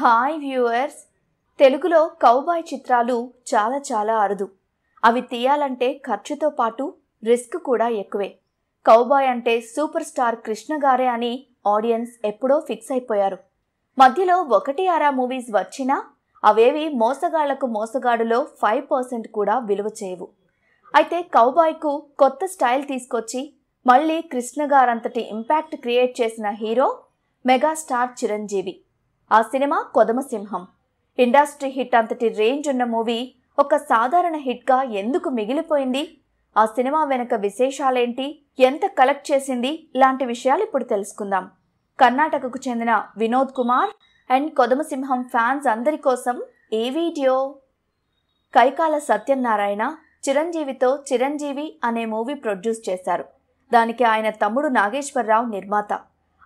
hi viewers తెలుగులో cowboy చిత్రాలు చాలా చాలా అరుదు అవి తీయాలంటే ఖర్చుతో పాటు రిస్క్ కూడా ఎక్కువే కౌబాయ్ అంటే సూపర్ స్టార్ కృష్ణ గారే అని ఆడియన్స్ ఎప్పుడో ఫిక్స్ అయిపోయారు మధ్యలో ఒకటి ఆరా మూవీస్ వచ్చినా అవేవి మోసగాళ్లకు మోసగాడులో ఫైవ్ పర్సెంట్ కూడా విలువ చేయవు అయితే కౌబాయ్కు కొత్త స్టైల్ తీసుకొచ్చి మళ్ళీ కృష్ణ గారంతటి ఇంపాక్ట్ క్రియేట్ చేసిన హీరో మెగాస్టార్ చిరంజీవి ఆ సినిమా కొదమసింహం ఇండస్ట్రీ హిట్ అంతటి రేంజ్ ఉన్న మూవీ ఒక సాధారణ హిట్గా ఎందుకు మిగిలిపోయింది ఆ సినిమా వెనక విశేషాలేంటి ఎంత కలెక్ట్ చేసింది లాంటి విషయాలు ఇప్పుడు తెలుసుకుందాం కర్ణాటకకు చెందిన వినోద్ కుమార్ అండ్ కొదమసింహం ఫ్యాన్స్ అందరి కోసం ఏ వీడియో కైకాల సత్యనారాయణ చిరంజీవితో చిరంజీవి అనే మూవీ ప్రొడ్యూస్ చేశారు దానికి ఆయన తమ్ముడు నాగేశ్వరరావు నిర్మాత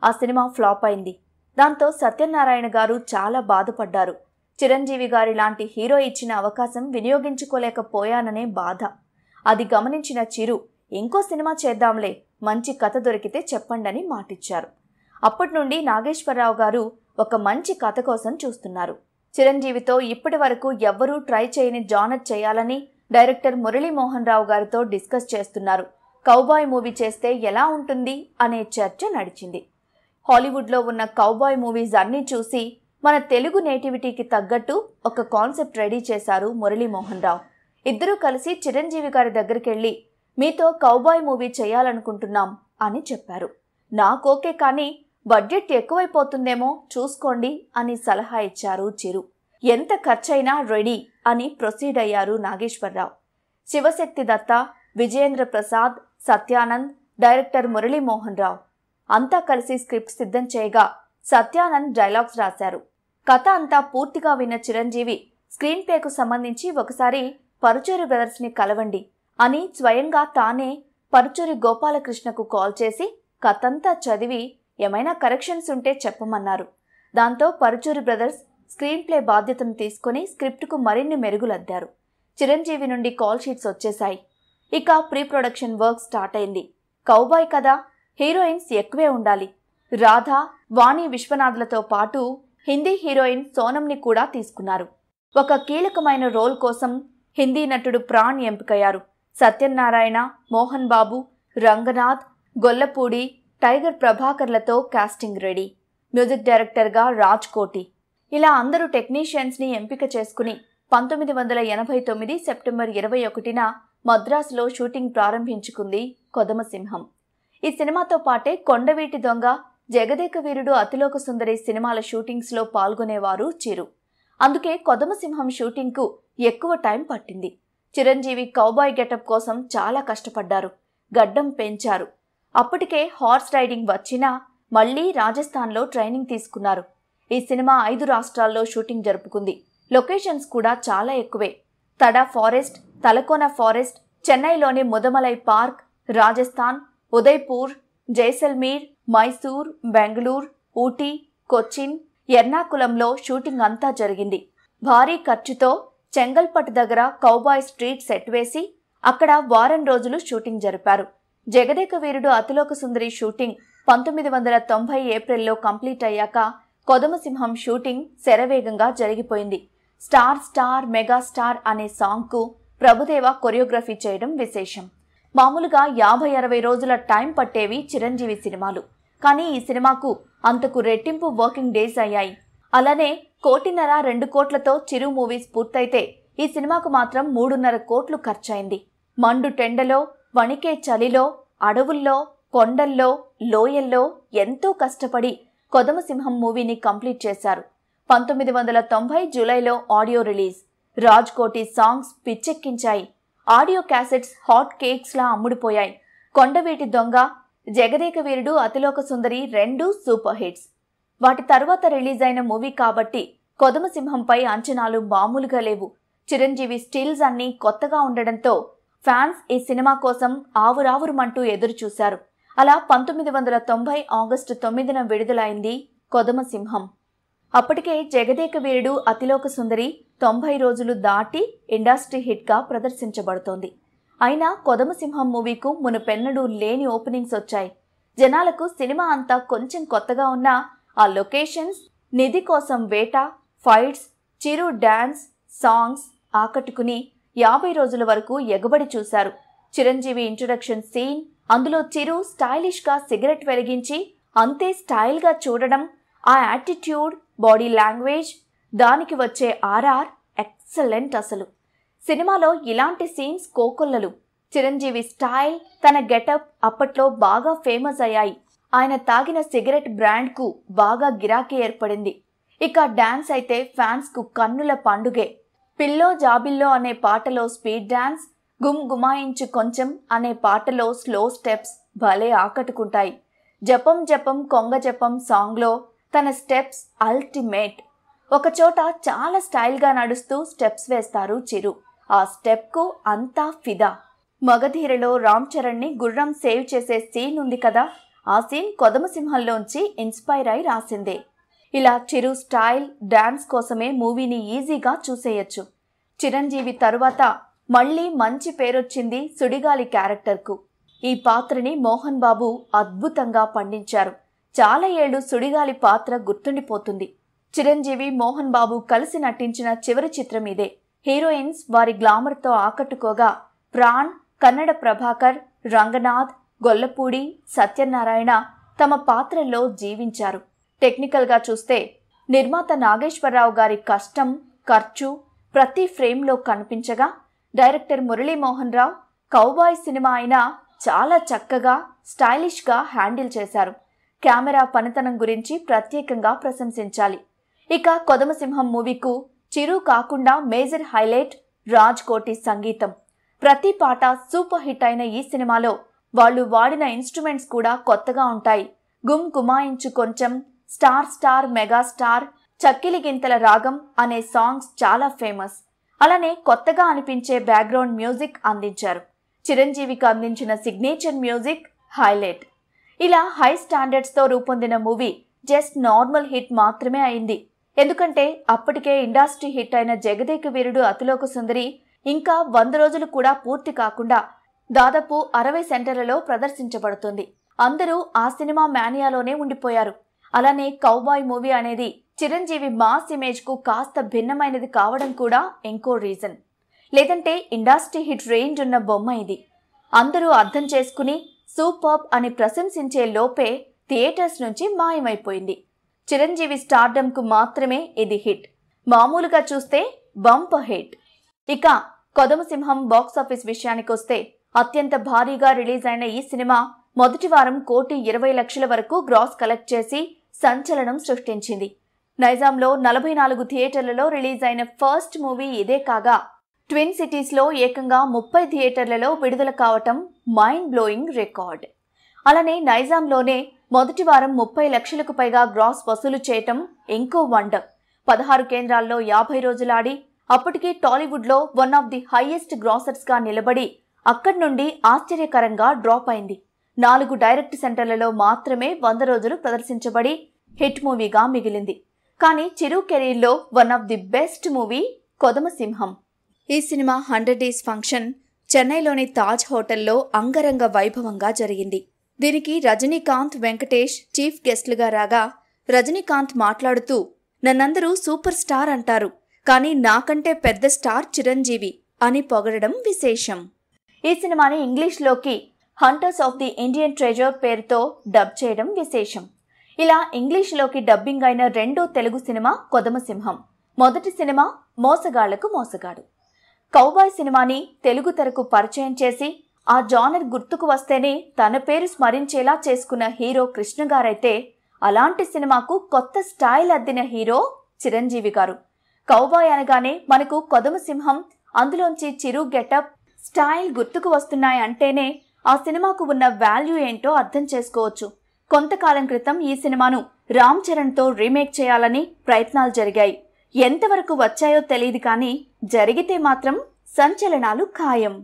ఆ సినిమా ఫ్లాప్ అయింది దాంతో సత్యనారాయణ గారు చాలా బాధపడ్డారు చిరంజీవి గారి లాంటి హీరో ఇచ్చిన అవకాశం వినియోగించుకోలేకపోయాననే బాధ అది గమనించిన చిరు ఇంకో సినిమా చేద్దాంలే మంచి కథ దొరికితే చెప్పండని మాటిచ్చారు అప్పటి నుండి నాగేశ్వరరావు గారు ఒక మంచి కథ కోసం చూస్తున్నారు చిరంజీవితో ఇప్పటి వరకు ఎవ్వరూ ట్రై చేయని జానర్ చేయాలని డైరెక్టర్ మురళీమోహన్ రావు గారితో డిస్కస్ చేస్తున్నారు కౌబాయ్ మూవీ చేస్తే ఎలా ఉంటుంది అనే చర్చ నడిచింది హాలీవుడ్లో ఉన్న కౌబాయ్ మూవీస్ అన్నీ చూసి మన తెలుగు నేటివిటీకి తగ్గట్టు ఒక కాన్సెప్ట్ రెడీ చేశారు మురళీమోహన్ రావు ఇద్దరూ కలిసి చిరంజీవి గారి దగ్గరికి వెళ్ళి మీతో కౌబాయ్ మూవీ చేయాలనుకుంటున్నాం అని చెప్పారు నాకోకే కానీ బడ్జెట్ ఎక్కువైపోతుందేమో చూసుకోండి అని సలహా ఇచ్చారు చిరు ఎంత ఖర్చైనా రెడీ అని ప్రొసీడ్ అయ్యారు నాగేశ్వరరావు శివశక్తి దత్త విజయేంద్ర ప్రసాద్ సత్యానంద్ డైరెక్టర్ మురళీమోహన్ రావు అంతా కలిసి స్క్రిప్ట్ సిద్ధం చేయగా సత్యానంద్ డైలాగ్స్ రాశారు కథ అంతా పూర్తిగా విన్న చిరంజీవి స్క్రీన్ ప్లేకు సంబంధించి ఒకసారి పరుచూరి బ్రదర్స్ని కలవండి అని స్వయంగా తానే పరుచూరి గోపాలకృష్ణకు కాల్ చేసి కథంతా చదివి ఏమైనా కరెక్షన్స్ ఉంటే చెప్పమన్నారు దాంతో పరుచూరి బ్రదర్స్ స్క్రీన్ ప్లే బాధ్యతను తీసుకుని స్క్రిప్ట్కు మరిన్ని మెరుగులద్దారు చిరంజీవి నుండి కాల్ షీట్స్ వచ్చేశాయి ఇక ప్రీ ప్రొడక్షన్ వర్క్ స్టార్ట్ అయింది కౌబాయ్ కదా హీరోయిన్స్ ఎక్కువే ఉండాలి రాధ వాణి విశ్వనాథ్లతో పాటు హిందీ హీరోయిన్ సోనంని కూడా తీసుకున్నారు ఒక కీలకమైన రోల్ కోసం హిందీ నటుడు ప్రాణ్ ఎంపికయ్యారు సత్యనారాయణ మోహన్ బాబు రంగనాథ్ గొల్లపూడి టైగర్ ప్రభాకర్లతో కాస్టింగ్ రెడీ మ్యూజిక్ డైరెక్టర్గా రాజ్ కోటి ఇలా అందరూ టెక్నీషియన్స్ని ఎంపిక చేసుకుని పంతొమ్మిది వందల ఎనభై తొమ్మిది సెప్టెంబర్ ఇరవై ఒకటిన మద్రాసులో షూటింగ్ ప్రారంభించుకుంది కొదమసింహం ఈ సినిమాతో పాటే కొండవీటి దొంగ జగదేక వీరుడు అతిలోక సుందరి సినిమాల షూటింగ్స్లో పాల్గొనేవారు చిరు అందుకే కొదమసింహం షూటింగ్కు ఎక్కువ టైం పట్టింది చిరంజీవి కౌబాయ్ గెటప్ కోసం చాలా కష్టపడ్డారు గడ్డం పెంచారు అప్పటికే హార్స్ రైడింగ్ వచ్చినా మళ్లీ రాజస్థాన్లో ట్రైనింగ్ తీసుకున్నారు ఈ సినిమా ఐదు రాష్ట్రాల్లో షూటింగ్ జరుపుకుంది లొకేషన్స్ కూడా చాలా ఎక్కువే తడా ఫారెస్ట్ తలకోన ఫారెస్ట్ చెన్నైలోని ముదమలై పార్క్ రాజస్థాన్ ఉదయ్పూర్ జైసల్మీర్ మైసూర్ బెంగళూరు ఊటీ కొచ్చిన్ ఎర్నాకులంలో షూటింగ్ అంతా జరిగింది భారీ ఖర్చుతో చెంగల్పట్ దగ్గర కౌబాయ్ స్ట్రీట్ సెట్ వేసి అక్కడ వారం రోజులు షూటింగ్ జరిపారు జగదేక వీరుడు అతిలోక సుందరి షూటింగ్ పంతొమ్మిది వందల తొంభై ఏప్రిల్లో కంప్లీట్ అయ్యాక కొదమసింహం షూటింగ్ శరవేగంగా జరిగిపోయింది స్టార్ స్టార్ మెగాస్టార్ అనే సాంగ్కు ప్రభుదేవ కొరియోగ్రఫీ చేయడం విశేషం మామూలుగా యాభై అరవై రోజుల టైం పట్టేవి చిరంజీవి సినిమాలు కానీ ఈ సినిమాకు అంతకు రెట్టింపు వర్కింగ్ డేస్ అయ్యాయి అలానే కోటిన్నర రెండు కోట్లతో చిరు మూవీస్ పూర్తయితే ఈ సినిమాకు మాత్రం మూడున్నర కోట్లు ఖర్చయింది మండు టెండలో వణికే చలిలో అడవుల్లో కొండల్లో లోయల్లో ఎంతో కష్టపడి కొదమసింహం మూవీని కంప్లీట్ చేశారు పంతొమ్మిది వందల తొంభై జూలైలో audio release Raj Koti songs పిచ్చెక్కించాయి ఆడియో క్యాసెట్స్ హాట్ కేక్స్లా అమ్ముడిపోయాయి కొండవేటి దొంగ జగదేక వీరుడు అతిలోక సుందరి రెండు సూపర్ హిట్స్ వాటి తర్వాత రిలీజ్ అయిన మూవీ కాబట్టి కొదమసింహంపై అంచనాలు మామూలుగా లేవు చిరంజీవి స్టిల్స్ అన్నీ కొత్తగా ఉండడంతో ఫ్యాన్స్ ఈ సినిమా కోసం ఆవురావురుమంటూ ఎదురుచూశారు అలా పంతొమ్మిది వందల తొంభై ఆగస్టు తొమ్మిదిన విడుదలైంది కొదమసింహం అప్పటికే జగదేక వీరుడు అతిలోక సుందరి తొంభై రోజులు దాటి ఇండస్ట్రీ హిట్గా ప్రదర్శించబడుతోంది అయినా కొదమసింహం మూవీకు మునుపెన్నడూ లేని ఓపెనింగ్స్ వచ్చాయి జనాలకు సినిమా అంతా కొంచెం కొత్తగా ఉన్నా ఆ లొకేషన్స్ నిధి కోసం వేట ఫైట్స్ చిరు డ్యాన్స్ సాంగ్స్ ఆకట్టుకుని యాభై రోజుల వరకు ఎగబడి చూశారు చిరంజీవి ఇంట్రొడక్షన్ సీన్ అందులో చిరు స్టైలిష్గా సిగరెట్ వెలిగించి అంతే స్టైల్గా చూడడం ఆ యాటిట్యూడ్ బాడీ లాంగ్వేజ్ దానికి వచ్చే ఆర్ఆర్ ఎక్సలెంట్ అసలు సినిమాలో ఇలాంటి సీన్స్ కోకొల్లలు చిరంజీవి స్టైల్ తన గెటప్ అప్పట్లో బాగా ఫేమస్ అయ్యాయి ఆయన తాగిన సిగరెట్ బ్రాండ్కు బాగా గిరాకీ ఏర్పడింది ఇక డాన్స్ అయితే ఫ్యాన్స్కు కన్నుల పండుగే పిల్లో జాబిల్లో అనే పాటలో స్పీడ్ డాన్స్ గుమ్ గుమాయించు కొంచెం అనే పాటలో స్లో స్టెప్స్ భలే ఆకట్టుకుంటాయి జపం జపం కొంగ జపం సాంగ్లో తన స్టెప్స్ అల్టిమేట్ ఒకచోట చాలా స్టైల్గా నడుస్తూ స్టెప్స్ వేస్తారు చిరు ఆ స్టెప్కు అంతా ఫిదా మగధీరలో రామ్ చరణ్ని గుర్రం సేవ్ చేసే సీన్ ఉంది కదా ఆ సీన్ కొదమసింహంలోంచి ఇన్స్పైర్ అయి రాసిందే ఇలా చిరు స్టైల్ డ్యాన్స్ కోసమే మూవీని ఈజీగా చూసేయచ్చు చిరంజీవి తరువాత మళ్ళీ మంచి పేరొచ్చింది సుడిగాలి క్యారెక్టర్కు ఈ పాత్రని మోహన్ బాబు అద్భుతంగా పండించారు చాలా ఏళ్ళు సుడిగాలి పాత్ర గుర్తుండిపోతుంది చిరంజీవి మోహన్ బాబు కలిసి నటించిన చివరి చిత్రం ఇదే హీరోయిన్స్ వారి గ్లామర్తో ఆకట్టుకోగా ప్రాణ్ కన్నడ ప్రభాకర్ రంగనాథ్ గొల్లపూడి సత్యనారాయణ తమ పాత్రల్లో జీవించారు టెక్నికల్గా చూస్తే నిర్మాత నాగేశ్వరరావు గారి కష్టం ఖర్చు ప్రతి ఫ్రేమ్లో కనిపించగా డైరెక్టర్ మురళీమోహన్ రావు కౌబాయ్ సినిమా అయినా చాలా చక్కగా స్టైలిష్గా హ్యాండిల్ చేశారు కెమెరా పనితనం గురించి ప్రత్యేకంగా ప్రశంసించాలి ఇక కొదమసింహం మూవీకు చిరు కాకుండా మేజర్ హైలైట్ రాజ్ కోటి సంగీతం ప్రతి పాట సూపర్ హిట్ అయిన ఈ సినిమాలో వాళ్ళు వాడిన ఇన్స్ట్రుమెంట్స్ కూడా కొత్తగా ఉంటాయి గుమ్ కుమాయించు కొంచెం స్టార్ స్టార్ మెగాస్టార్ చక్కిలి గింతల రాగం అనే సాంగ్స్ చాలా ఫేమస్ అలానే కొత్తగా అనిపించే బ్యాక్గ్రౌండ్ మ్యూజిక్ అందించారు చిరంజీవికి అందించిన సిగ్నేచర్ మ్యూజిక్ హైలైట్ ఇలా హై స్టాండర్డ్స్తో రూపొందిన మూవీ జస్ట్ నార్మల్ హిట్ మాత్రమే అయింది ఎందుకంటే అప్పటికే ఇండస్ట్రీ హిట్ అయిన జగదేక వీరుడు అతిలోక సుందరి ఇంకా వంద రోజులు కూడా పూర్తి కాకుండా దాదాపు అరవై సెంటర్లలో ప్రదర్శించబడుతుంది అందరూ ఆ సినిమా మానియాలోనే ఉండిపోయారు అలానే కౌబాయ్ మూవీ అనేది చిరంజీవి మాస్ ఇమేజ్కు కాస్త భిన్నమైనది కావడం కూడా ఇంకో రీజన్ లేదంటే ఇండస్ట్రీ హిట్ రేంజ్ ఉన్న బొమ్మ ఇది అందరూ అర్థం చేసుకుని సూపర్ అని ప్రశంసించే లోపే థియేటర్స్ నుంచి మాయమైపోయింది చిరంజీవి స్టార్డమ్ కు మాత్రమే ఇది హిట్ మామూలుగా చూస్తే బంప్ హిట్ ఇక కొదమసింహం బాక్సాఫీస్ విషయానికొస్తే అత్యంత భారీగా రిలీజ్ అయిన ఈ సినిమా మొదటి వారం కోటి ఇరవై లక్షల వరకు గ్రాస్ కలెక్ట్ చేసి సంచలనం సృష్టించింది నైజాంలో నలభై నాలుగు థియేటర్లలో రిలీజ్ అయిన ఫస్ట్ మూవీ ఇదే కాగా ట్విన్ సిటీస్లో ఏకంగా ముప్పై థియేటర్లలో విడుదల కావటం మైండ్ బ్లోయింగ్ రికార్డ్ అలానే నైజాంలోనే మొదటి వారం ముప్పై లక్షలకు పైగా గ్రాస్ వసూలు చేయటం ఇంకో వండర్ పదహారు కేంద్రాల్లో యాభై రోజులాడి అప్పటికే టాలీవుడ్లో వన్ ఆఫ్ ది హైయెస్ట్ గ్రాసర్స్గా నిలబడి అక్కడి నుండి ఆశ్చర్యకరంగా డ్రాప్ అయింది నాలుగు డైరెక్ట్ సెంటర్లలో మాత్రమే వంద రోజులు ప్రదర్శించబడి హిట్ మూవీగా మిగిలింది కానీ చిరు కెరీర్లో one of the best movie Kodamasimham ఈ సినిమా హండ్రెడ్ డేస్ ఫంక్షన్ చెన్నైలోని తాజ్ హోటల్లో అంగరంగ వైభవంగా జరిగింది దీనికి రజనీకాంత్ వెంకటేష్ చీఫ్ గెస్ట్లుగా రాగా రజనీకాంత్ మాట్లాడుతూ నన్నందరూ సూపర్ స్టార్ అంటారు కానీ నాకంటే పెద్ద స్టార్ చిరంజీవి అని పొగడడం విశేషం ఈ సినిమాని ఇంగ్లీష్లోకి hunters of the Indian treasure పేరుతో డబ్ చేయడం విశేషం ఇలా ఇంగ్లీష్లోకి డబ్బింగ్ అయిన రెండో తెలుగు సినిమా కొదమసింహం మొదటి సినిమా మోసగాళ్లకు మోసగాడు కౌబాయ్ సినిమాని తెలుగు తెరకు పరిచయం చేసి ఆ జానర్ గుర్తుకు వస్తేనే తన పేరు స్మరించేలా చేసుకున్న హీరో కృష్ణ గారైతే అలాంటి సినిమాకు కొత్త స్టైల్ అద్దిన హీరో చిరంజీవి గారు కౌబాయ్ అనగానే మనకు కొదమ సింహం అందులోంచి చిరు గెటప్ స్టైల్ గుర్తుకు వస్తున్నాయి అంటేనే ఆ సినిమాకు ఉన్న వాల్యూ ఏంటో అర్థం చేసుకోవచ్చు కొంతకాలం క్రితం ఈ సినిమాను రామ్ చరణ్తో రీమేక్ చేయాలని ప్రయత్నాలు జరిగాయి ఎంతవరకు వచ్చాయో తెలియదు కానీ జరిగితే మాత్రం సంచలనాలు ఖాయం